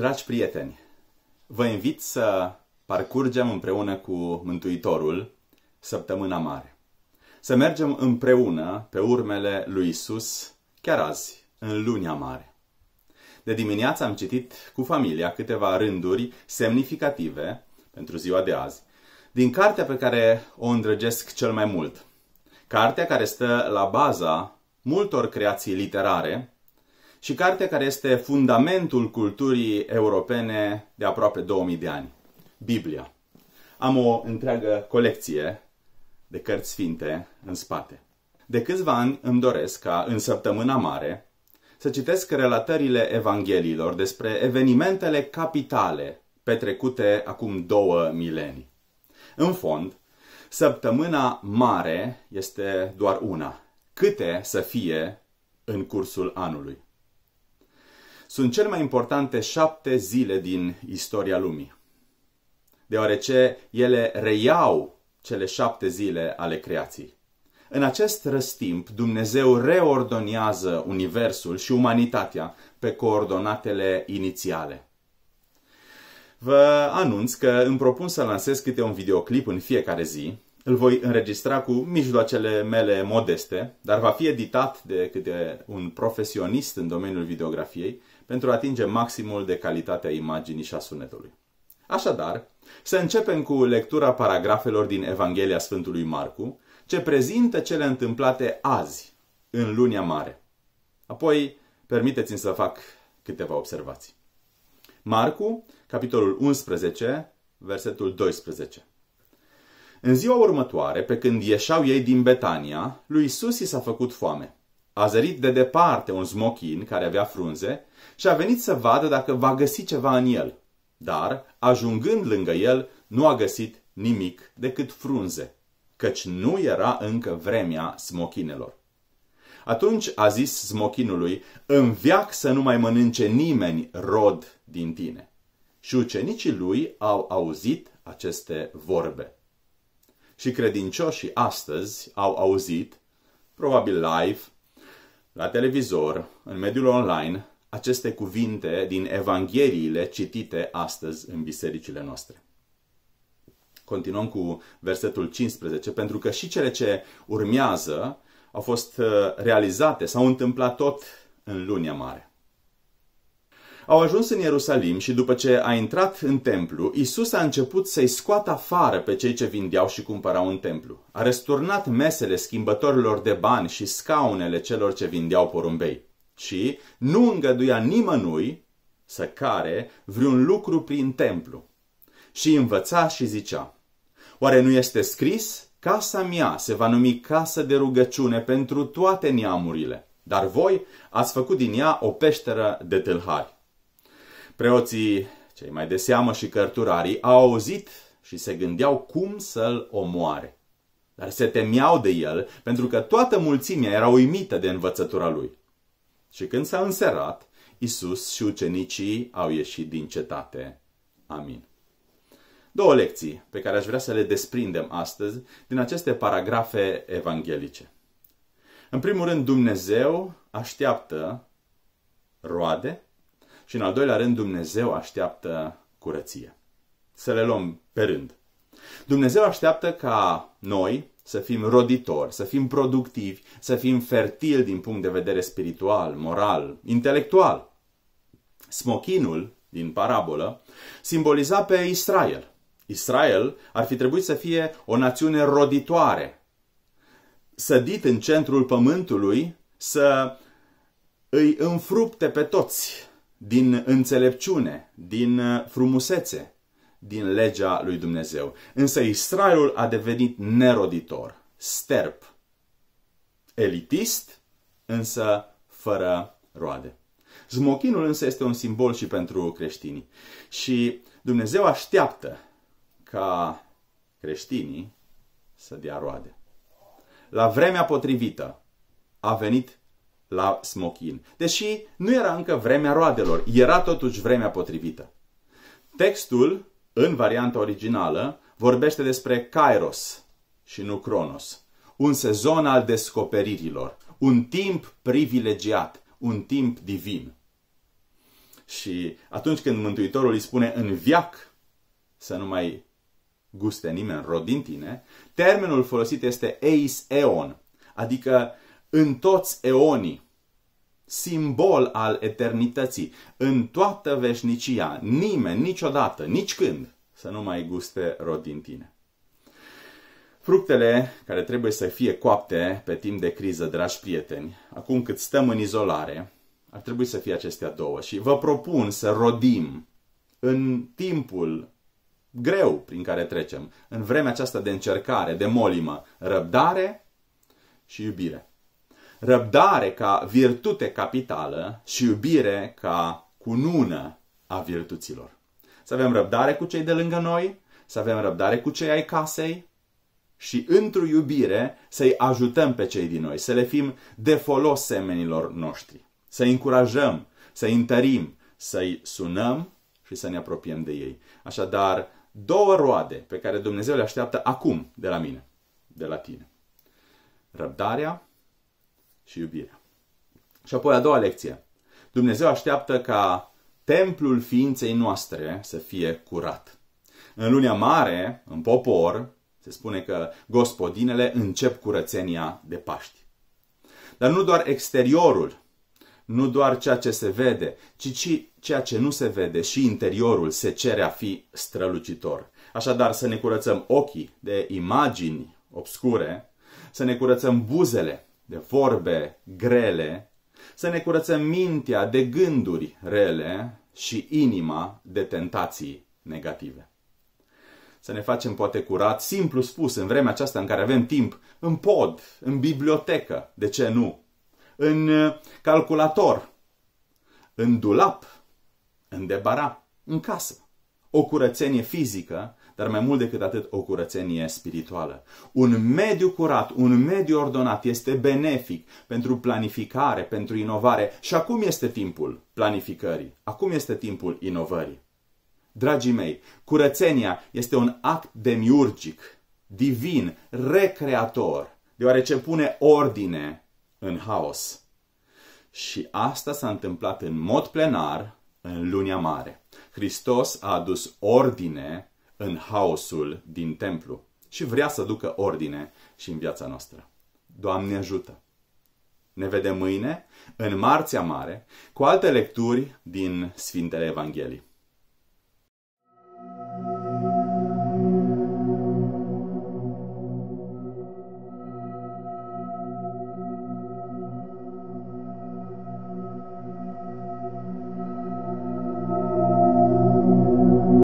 Dragi prieteni, vă invit să parcurgem împreună cu Mântuitorul săptămâna mare. Să mergem împreună pe urmele lui Isus chiar azi, în lunia mare. De dimineață am citit cu familia câteva rânduri semnificative pentru ziua de azi, din cartea pe care o îndrăgesc cel mai mult. Cartea care stă la baza multor creații literare și carte care este fundamentul culturii europene de aproape 2000 de ani, Biblia. Am o întreagă colecție de cărți sfinte în spate. De câțiva ani îmi doresc ca în săptămâna mare să citesc relatările Evangheliilor despre evenimentele capitale petrecute acum două milenii. În fond, săptămâna mare este doar una. Câte să fie în cursul anului? sunt cele mai importante șapte zile din istoria lumii, deoarece ele reiau cele șapte zile ale creației. În acest răstimp, Dumnezeu reordonează Universul și umanitatea pe coordonatele inițiale. Vă anunț că îmi propun să lansez câte un videoclip în fiecare zi. Îl voi înregistra cu mijloacele mele modeste, dar va fi editat de câte un profesionist în domeniul videografiei pentru a atinge maximul de calitate a imaginii și a sunetului. Așadar, să începem cu lectura paragrafelor din Evanghelia Sfântului Marcu, ce prezintă cele întâmplate azi, în Lunia Mare. Apoi, permiteți-mi să fac câteva observații. Marcu, capitolul 11, versetul 12. În ziua următoare, pe când ieșau ei din Betania, lui Isus i s-a făcut foame. A zărit de departe un smochin care avea frunze și a venit să vadă dacă va găsi ceva în el. Dar, ajungând lângă el, nu a găsit nimic decât frunze, căci nu era încă vremea smochinelor. Atunci a zis smochinului, înveac să nu mai mănânce nimeni rod din tine. Și ucenicii lui au auzit aceste vorbe. Și credincioșii astăzi au auzit, probabil live, la televizor, în mediul online, aceste cuvinte din Evangheliile citite astăzi în bisericile noastre. Continuăm cu versetul 15, pentru că și cele ce urmează au fost uh, realizate, s-au întâmplat tot în lunia mare. Au ajuns în Ierusalim și după ce a intrat în templu, Isus a început să-i scoată afară pe cei ce vindeau și cumpărau în templu. A răsturnat mesele schimbătorilor de bani și scaunele celor ce vindeau porumbei. Și nu îngăduia nimănui să care vreun lucru prin templu. Și învăța și zicea, Oare nu este scris? Casa mea se va numi casă de rugăciune pentru toate neamurile, dar voi ați făcut din ea o peșteră de tâlhari. Preoții, cei mai de seamă și cărturarii, au auzit și se gândeau cum să-l omoare. Dar se temeau de el, pentru că toată mulțimea era uimită de învățătura lui. Și când s-a înserat, Isus și ucenicii au ieșit din cetate. Amin. Două lecții pe care aș vrea să le desprindem astăzi din aceste paragrafe evanghelice. În primul rând, Dumnezeu așteaptă roade și în al doilea rând, Dumnezeu așteaptă curăție. Să le luăm pe rând. Dumnezeu așteaptă ca noi să fim roditori, să fim productivi, să fim fertili din punct de vedere spiritual, moral, intelectual. Smochinul din parabolă simboliza pe Israel. Israel ar fi trebuit să fie o națiune roditoare, sădit în centrul pământului, să îi înfrupte pe toți, din înțelepciune, din uh, frumusețe, din legea lui Dumnezeu. Însă Israelul a devenit neroditor, sterp, elitist, însă fără roade. Zmochinul însă este un simbol și pentru creștini. Și Dumnezeu așteaptă ca creștinii să dea roade. La vremea potrivită a venit la smochin. Deși nu era încă vremea roadelor, era totuși vremea potrivită. Textul, în varianta originală, vorbește despre Kairos și nu Cronos. Un sezon al descoperirilor, un timp privilegiat, un timp divin. Și atunci când Mântuitorul îi spune în viac să nu mai guste nimeni rod din tine, termenul folosit este eis eon, adică în toți eonii, simbol al eternității, în toată veșnicia, nimeni, niciodată, nici când, să nu mai guste rod din tine. Fructele care trebuie să fie coapte pe timp de criză, dragi prieteni, acum cât stăm în izolare, ar trebui să fie acestea două și vă propun să rodim în timpul greu prin care trecem, în vremea aceasta de încercare, de molimă, răbdare și iubire răbdare ca virtute capitală și iubire ca cunună a virtuților. Să avem răbdare cu cei de lângă noi, să avem răbdare cu cei ai casei și într-o iubire să-i ajutăm pe cei din noi, să le fim de folos semenilor noștri, să-i încurajăm, să-i întărim, să-i sunăm și să ne apropiem de ei. Așadar, două roade pe care Dumnezeu le așteaptă acum de la mine, de la tine. Răbdarea și iubirea. Și apoi a doua lecție. Dumnezeu așteaptă ca templul ființei noastre să fie curat. În lunea mare, în popor, se spune că gospodinele încep curățenia de Paști. Dar nu doar exteriorul, nu doar ceea ce se vede, ci și ceea ce nu se vede și interiorul se cere a fi strălucitor. Așadar să ne curățăm ochii de imagini obscure, să ne curățăm buzele de vorbe grele, să ne curățăm mintea de gânduri rele și inima de tentații negative. Să ne facem poate curat, simplu spus, în vremea aceasta în care avem timp, în pod, în bibliotecă, de ce nu? În uh, calculator, în dulap, în debara, în casă. O curățenie fizică dar mai mult decât atât o curățenie spirituală. Un mediu curat, un mediu ordonat este benefic pentru planificare, pentru inovare și acum este timpul planificării, acum este timpul inovării. Dragii mei, curățenia este un act demiurgic, divin, recreator, deoarece pune ordine în haos. Și asta s-a întâmplat în mod plenar în lunia mare. Hristos a adus ordine în haosul din templu și vrea să ducă ordine și în viața noastră. Doamne ajută! Ne vedem mâine, în Marțea Mare, cu alte lecturi din Sfintele Evangheliei.